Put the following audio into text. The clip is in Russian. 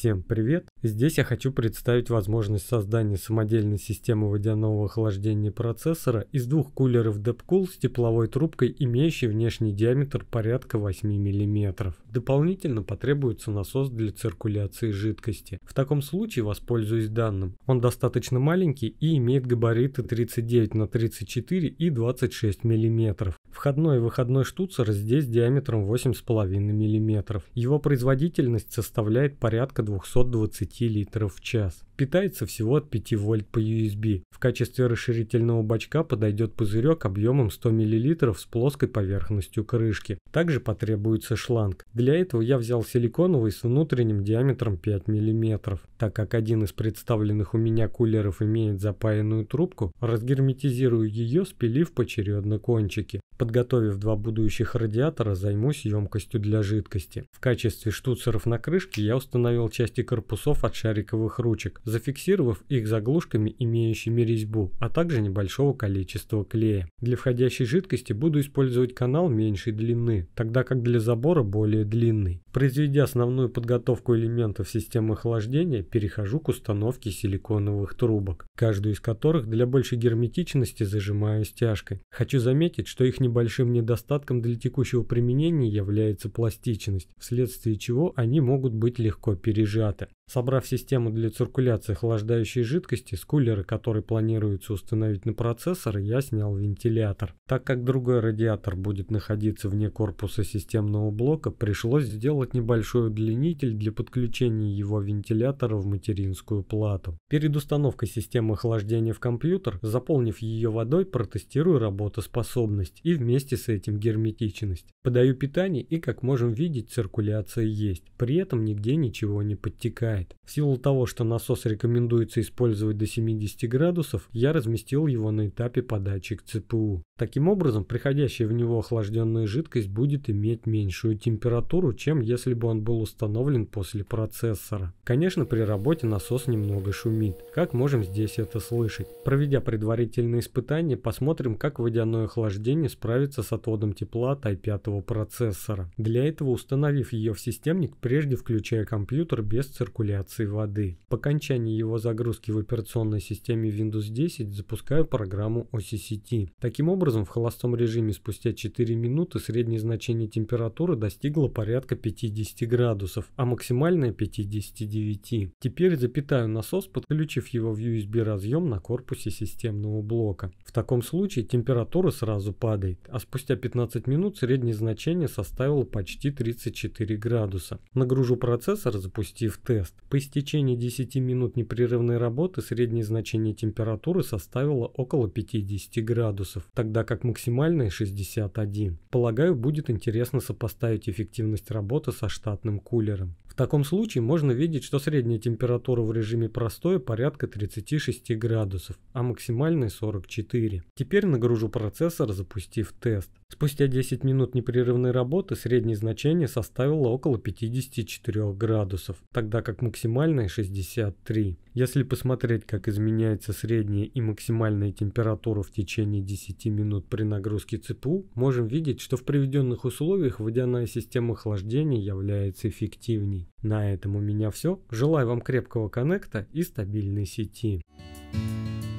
Всем привет! Здесь я хочу представить возможность создания самодельной системы водяного охлаждения процессора из двух кулеров DepCool с тепловой трубкой, имеющей внешний диаметр порядка 8 мм. Дополнительно потребуется насос для циркуляции жидкости. В таком случае воспользуюсь данным. Он достаточно маленький и имеет габариты 39 на 34 и 26 мм. Входной и выходной штуцер здесь диаметром 8,5 мм. Его производительность составляет порядка 220 литров в час. Питается всего от 5 вольт по USB. В качестве расширительного бачка подойдет пузырек объемом 100 мл с плоской поверхностью крышки. Также потребуется шланг. Для этого я взял силиконовый с внутренним диаметром 5 мм. Так как один из представленных у меня кулеров имеет запаянную трубку, разгерметизирую ее, спилив поочередно кончики. Подготовив два будущих радиатора, займусь емкостью для жидкости. В качестве штуцеров на крышке я установил части корпусов от шариковых ручек, зафиксировав их заглушками, имеющими резьбу, а также небольшого количества клея. Для входящей жидкости буду использовать канал меньшей длины, тогда как для забора более длинный. Произведя основную подготовку элементов системы охлаждения, перехожу к установке силиконовых трубок, каждую из которых для большей герметичности зажимаю стяжкой. Хочу заметить, что их не большим недостатком для текущего применения является пластичность, вследствие чего они могут быть легко пережаты. Собрав систему для циркуляции охлаждающей жидкости с кулера, который планируется установить на процессор, я снял вентилятор. Так как другой радиатор будет находиться вне корпуса системного блока, пришлось сделать небольшой удлинитель для подключения его вентилятора в материнскую плату. Перед установкой системы охлаждения в компьютер, заполнив ее водой, протестирую работоспособность и вместе с этим герметичность. Подаю питание и, как можем видеть, циркуляция есть. При этом нигде ничего не подтекает помогает. В силу того, что насос рекомендуется использовать до 70 градусов, я разместил его на этапе подачи к ЦПУ. Таким образом, приходящая в него охлажденная жидкость будет иметь меньшую температуру, чем если бы он был установлен после процессора. Конечно, при работе насос немного шумит. Как можем здесь это слышать? Проведя предварительные испытания, посмотрим, как водяное охлаждение справится с отводом тепла от i5 процессора. Для этого установив ее в системник, прежде включая компьютер без циркуляции циркуляции воды. По окончании его загрузки в операционной системе Windows 10 запускаю программу OCCT. Таким образом, в холостом режиме спустя 4 минуты среднее значение температуры достигло порядка 50 градусов, а максимальное 59. Теперь запитаю насос, подключив его в USB разъем на корпусе системного блока. В таком случае температура сразу падает, а спустя 15 минут среднее значение составило почти 34 градуса. Нагружу процессор, запустив тест. По истечении 10 минут непрерывной работы среднее значение температуры составило около 50 градусов, тогда как максимальное 61. Полагаю, будет интересно сопоставить эффективность работы со штатным кулером таком случае можно видеть, что средняя температура в режиме простой порядка 36 градусов, а максимальная 44. Теперь нагружу процессор, запустив тест. Спустя 10 минут непрерывной работы среднее значение составило около 54 градусов, тогда как максимальное 63. Если посмотреть, как изменяется средняя и максимальная температура в течение 10 минут при нагрузке ЦПУ, можем видеть, что в приведенных условиях водяная система охлаждения является эффективней. На этом у меня все. Желаю вам крепкого коннекта и стабильной сети. Thank you